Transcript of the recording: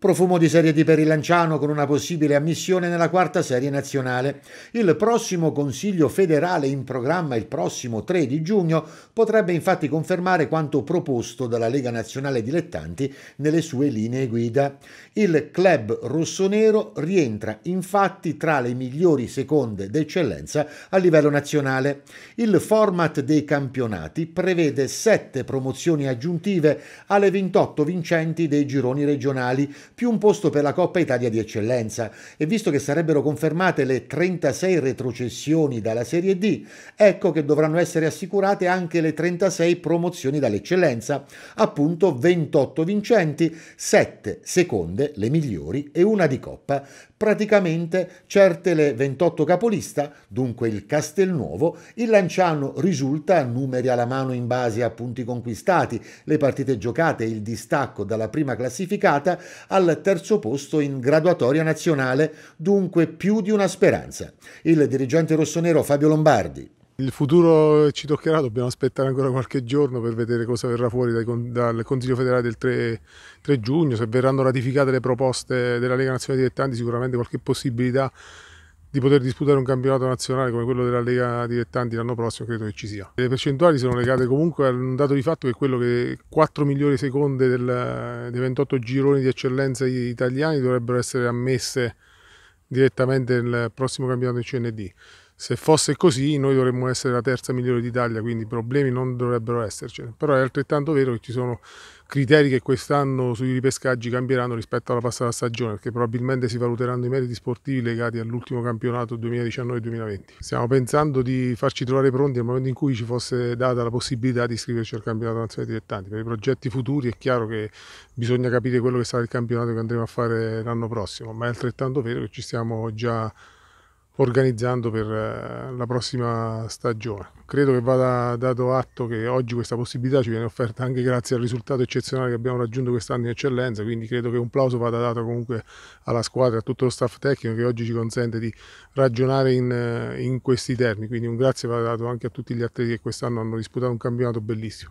Profumo di serie di Perilanciano con una possibile ammissione nella quarta serie nazionale. Il prossimo Consiglio federale in programma il prossimo 3 di giugno potrebbe infatti confermare quanto proposto dalla Lega Nazionale Dilettanti nelle sue linee guida. Il club rossonero rientra infatti tra le migliori seconde d'eccellenza a livello nazionale. Il format dei campionati prevede 7 promozioni aggiuntive alle 28 vincenti dei gironi regionali più un posto per la Coppa Italia di eccellenza e visto che sarebbero confermate le 36 retrocessioni dalla Serie D, ecco che dovranno essere assicurate anche le 36 promozioni dall'eccellenza, appunto 28 vincenti, 7 seconde, le migliori e una di Coppa, praticamente certe le 28 capolista, dunque il Castelnuovo, il Lanciano risulta numeri alla mano in base a punti conquistati, le partite giocate e il distacco dalla prima classificata, al terzo posto in graduatoria nazionale, dunque più di una speranza. Il dirigente rossonero Fabio Lombardi. Il futuro ci toccherà, dobbiamo aspettare ancora qualche giorno per vedere cosa verrà fuori dai, dal Consiglio federale del 3, 3, giugno, se verranno ratificate le proposte della Lega Nazionale Dilettanti sicuramente qualche possibilità di poter disputare un campionato nazionale come quello della Lega Dilettanti l'anno prossimo credo che ci sia. Le percentuali sono legate comunque a un dato di fatto che è quello che 4 migliori seconde del, dei 28 gironi di eccellenza italiani dovrebbero essere ammesse direttamente nel prossimo campionato in CND. Se fosse così noi dovremmo essere la terza migliore d'Italia, quindi problemi non dovrebbero essercene. Però è altrettanto vero che ci sono criteri che quest'anno sui ripescaggi cambieranno rispetto alla passata stagione, perché probabilmente si valuteranno i meriti sportivi legati all'ultimo campionato 2019-2020. Stiamo pensando di farci trovare pronti nel momento in cui ci fosse data la possibilità di iscriverci al campionato nazionale dilettanti. Per i progetti futuri è chiaro che bisogna capire quello che sarà il campionato che andremo a fare l'anno prossimo, ma è altrettanto vero che ci stiamo già organizzando per eh, la prossima stagione. Credo che vada dato atto che oggi questa possibilità ci viene offerta anche grazie al risultato eccezionale che abbiamo raggiunto quest'anno in eccellenza, quindi credo che un plauso vada dato comunque alla squadra, e a tutto lo staff tecnico che oggi ci consente di ragionare in, eh, in questi termini, quindi un grazie va dato anche a tutti gli atleti che quest'anno hanno disputato un campionato bellissimo.